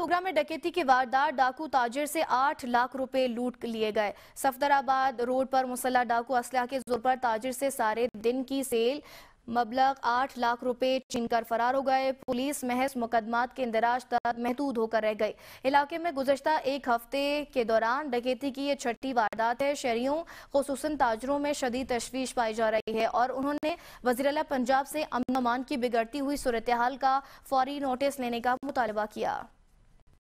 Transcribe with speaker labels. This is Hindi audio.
Speaker 1: टोगरा में डकैती की वारदात डाकू ताजिर से आठ लाख रुपए लूट लिए गए सफदराबाद रोड पर मुसल्ला डाकू असलाह के जोर पर ताजिर से सारे दिन की सेल मबलग आठ लाख रुपए छीनकर फरार हो गए पुलिस महज मुकदमात के इंदराज तक महदूद होकर रह गई इलाके में गुजश्ता एक हफ्ते के दौरान डकैती की ये छठी वारदात है शहरियों खसूस ताजरों में शदीद तशवीश पाई जा रही है और उन्होंने वजीरला पंजाब से अमन अमान की बिगड़ती हुई सूरत हाल का फौरी नोटिस लेने का मुतालबा किया